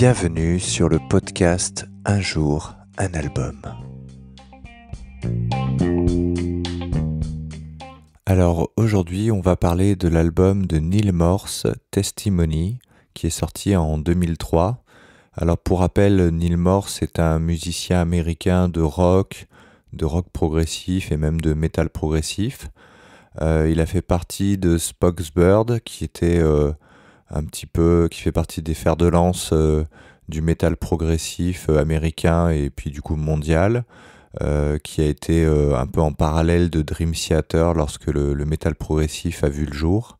Bienvenue sur le podcast Un jour, un album. Alors aujourd'hui on va parler de l'album de Neil Morse, Testimony, qui est sorti en 2003. Alors pour rappel, Neil Morse est un musicien américain de rock, de rock progressif et même de metal progressif. Euh, il a fait partie de bird qui était euh, un petit peu qui fait partie des fers de lance euh, du métal progressif euh, américain et puis du coup mondial. Euh, qui a été un peu en parallèle de Dream Theater lorsque le, métal progressif a vu le jour.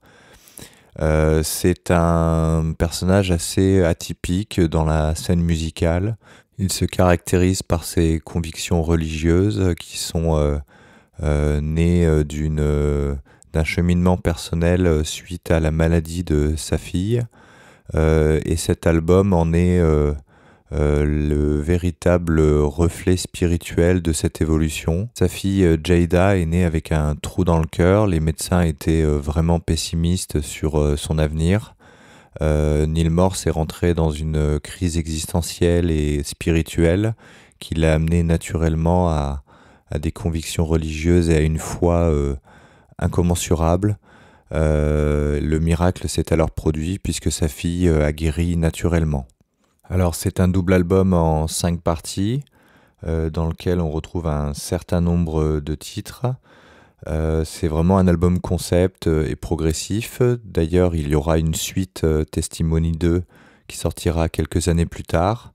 c'est un personnage assez atypique dans la scène musicale. Il se caractérise par ses convictions religieuses qui sont nées d'une d'un cheminement personnel euh, suite à la maladie de sa fille. Euh, et cet album en est euh, le véritable reflet spirituel de cette évolution. Sa fille Jada est née avec un trou dans le cœur. Les médecins étaient vraiment pessimistes sur son avenir. Neil Morse est rentré dans une crise existentielle et spirituelle qui l'a amené naturellement à, des convictions religieuses et à une foi incommensurable. Euh, le miracle s'est alors produit puisque sa fille euh, a guéri naturellement. Alors c'est un double album en cinq parties euh, dans lequel on retrouve un certain nombre de titres. c'est vraiment un album concept et progressif. D'ailleurs, il y aura une suite Testimony 2 qui sortira quelques années plus tard.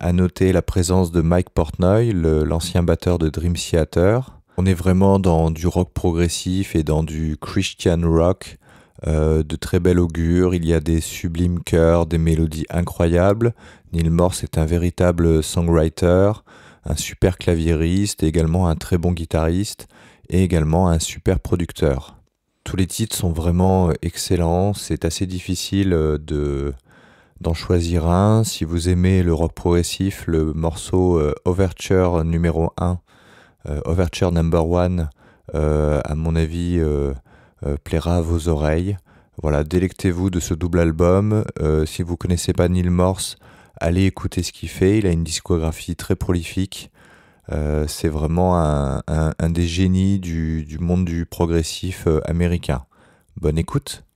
À noter la présence de Mike Portnoy, l'ancien batteur de Dream Theater, on est vraiment dans du rock progressif et dans du Christian rock. Euh, de très bel augure, il y a des sublimes chœurs, des mélodies incroyables. Neil Morse est un véritable songwriter, un super claviériste également un très bon guitariste et également un super producteur. Tous les titres sont vraiment excellents, c'est assez difficile euh, de d'en choisir un. Si vous aimez le rock progressif, le morceau euh, Overture numéro 1 euh, overture Number One, euh, à mon avis, euh, plaira à vos oreilles. Voilà, délectez-vous de ce double album. si vous connaissez pas Neil Morse, allez écouter ce qu'il fait. Il a une discographie très prolifique. c'est vraiment un, des génies du monde du progressif américain. Bonne écoute